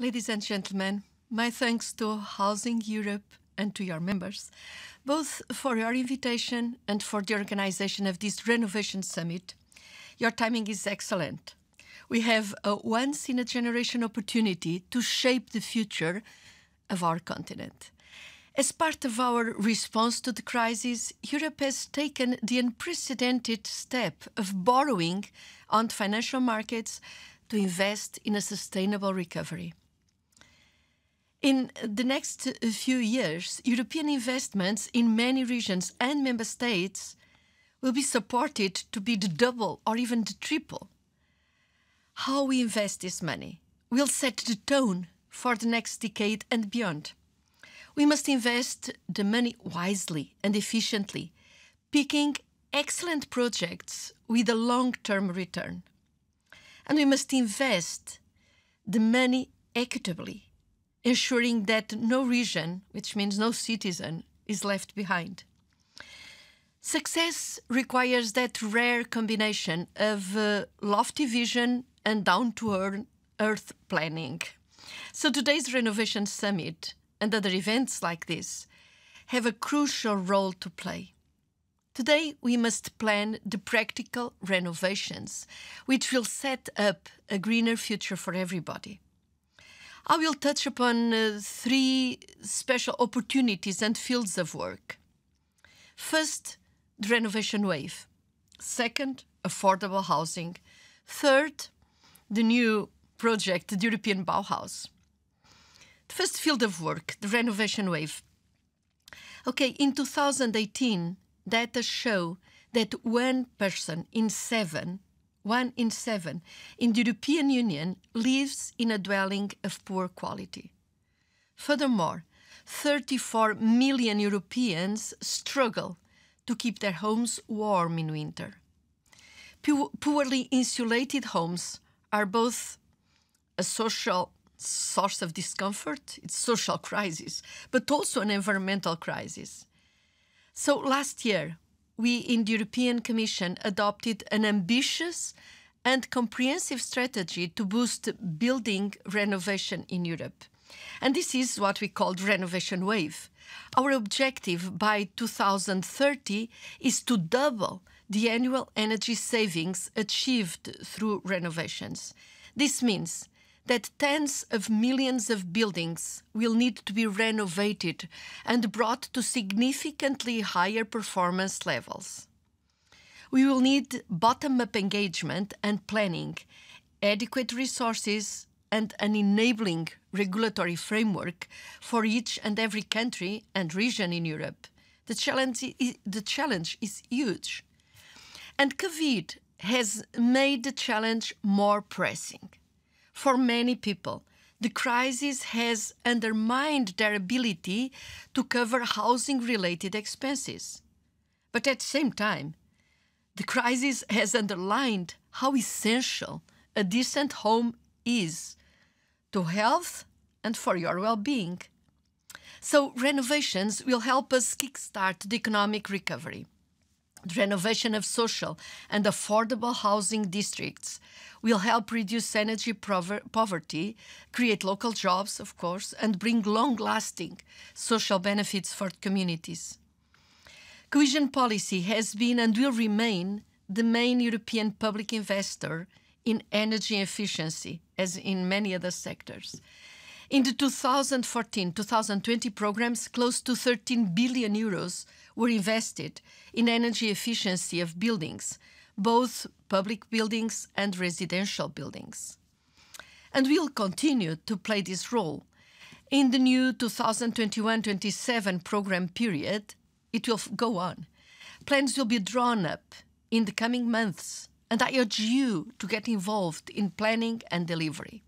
Ladies and gentlemen, my thanks to Housing Europe and to your members, both for your invitation and for the organization of this renovation summit. Your timing is excellent. We have a once in a generation opportunity to shape the future of our continent. As part of our response to the crisis, Europe has taken the unprecedented step of borrowing on financial markets to invest in a sustainable recovery. In the next uh, few years, European investments in many regions and member states will be supported to be the double or even the triple. How we invest this money will set the tone for the next decade and beyond. We must invest the money wisely and efficiently, picking excellent projects with a long term return. And we must invest the money equitably ensuring that no region, which means no citizen, is left behind. Success requires that rare combination of uh, lofty vision and down to earth planning. So today's Renovation Summit and other events like this have a crucial role to play. Today, we must plan the practical renovations, which will set up a greener future for everybody. I will touch upon uh, three special opportunities and fields of work. First, the renovation wave. Second, affordable housing. Third, the new project, the European Bauhaus. The first field of work, the renovation wave. Okay, in 2018, data show that one person in seven one in seven in the European Union lives in a dwelling of poor quality. Furthermore, 34 million Europeans struggle to keep their homes warm in winter. Poorly insulated homes are both a social source of discomfort, it's social crisis, but also an environmental crisis. So last year, we in the European Commission adopted an ambitious and comprehensive strategy to boost building renovation in Europe. And this is what we called Renovation Wave. Our objective by 2030 is to double the annual energy savings achieved through renovations. This means that tens of millions of buildings will need to be renovated and brought to significantly higher performance levels. We will need bottom up engagement and planning, adequate resources, and an enabling regulatory framework for each and every country and region in Europe. The challenge is, the challenge is huge. And COVID has made the challenge more pressing for many people. The crisis has undermined their ability to cover housing related expenses. But at the same time, the crisis has underlined how essential a decent home is to health and for your well being. So, renovations will help us kickstart the economic recovery the renovation of social and affordable housing districts will help reduce energy poverty, create local jobs, of course, and bring long lasting social benefits for communities. Cohesion policy has been and will remain the main European public investor in energy efficiency, as in many other sectors. In the 2014 2020 programs, close to 13 billion euros were invested in energy efficiency of buildings, both public buildings and residential buildings. And we will continue to play this role. In the new 2021 27 program period, it will go on. Plans will be drawn up in the coming months, and I urge you to get involved in planning and delivery.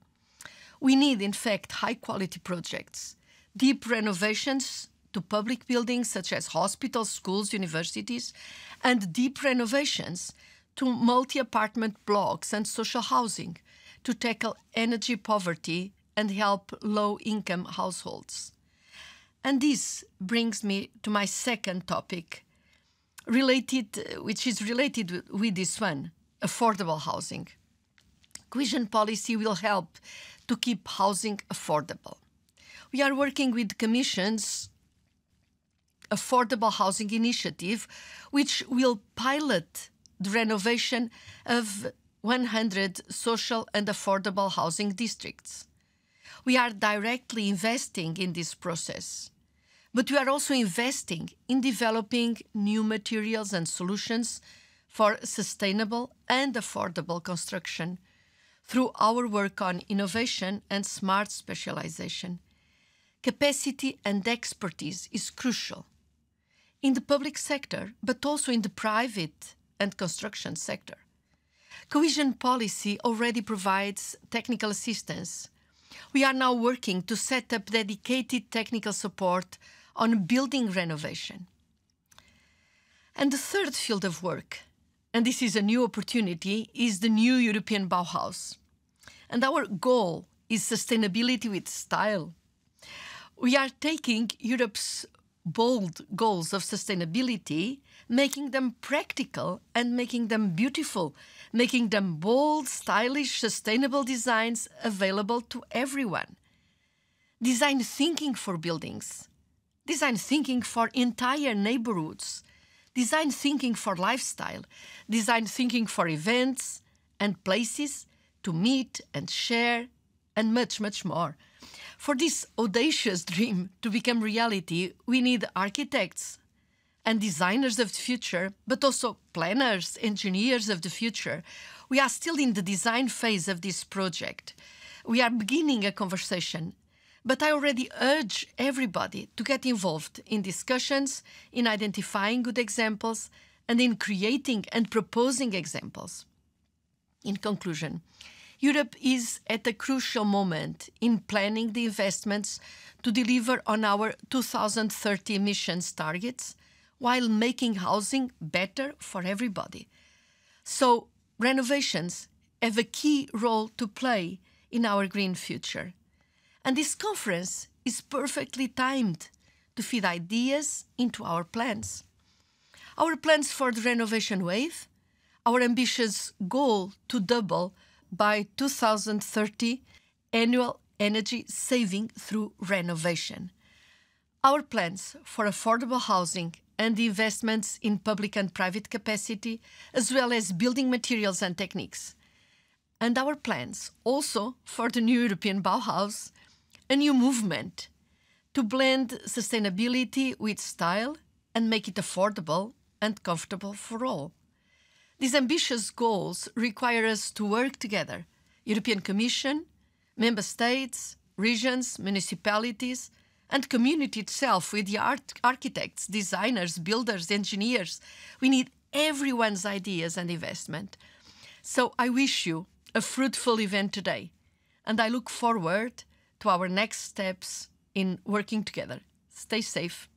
We need, in fact, high quality projects, deep renovations to public buildings such as hospitals, schools, universities, and deep renovations to multi apartment blocks and social housing to tackle energy poverty and help low income households. And this brings me to my second topic, related, which is related with this one affordable housing. Cohesion policy will help to keep housing affordable. We are working with commissions Affordable Housing Initiative, which will pilot the renovation of 100 social and affordable housing districts. We are directly investing in this process, but we are also investing in developing new materials and solutions for sustainable and affordable construction through our work on innovation and smart specialization. Capacity and expertise is crucial in the public sector, but also in the private and construction sector. Cohesion policy already provides technical assistance. We are now working to set up dedicated technical support on building renovation. And the third field of work, and this is a new opportunity, is the new European Bauhaus. And our goal is sustainability with style. We are taking Europe's bold goals of sustainability, making them practical and making them beautiful, making them bold, stylish, sustainable designs available to everyone. Design thinking for buildings, design thinking for entire neighborhoods, design thinking for lifestyle, design thinking for events and places to meet and share, and much, much more. For this audacious dream to become reality, we need architects and designers of the future, but also planners, engineers of the future. We are still in the design phase of this project. We are beginning a conversation, but I already urge everybody to get involved in discussions, in identifying good examples, and in creating and proposing examples. In conclusion, Europe is at a crucial moment in planning the investments to deliver on our 2030 emissions targets while making housing better for everybody. So, renovations have a key role to play in our green future. And this conference is perfectly timed to feed ideas into our plans. Our plans for the renovation wave, our ambitious goal to double by 2030 annual energy saving through renovation. Our plans for affordable housing and investments in public and private capacity, as well as building materials and techniques. And our plans also for the new European Bauhaus, a new movement to blend sustainability with style and make it affordable and comfortable for all. These ambitious goals require us to work together European Commission, member states, regions, municipalities, and community itself with the art architects, designers, builders, engineers. We need everyone's ideas and investment. So I wish you a fruitful event today, and I look forward to our next steps in working together. Stay safe.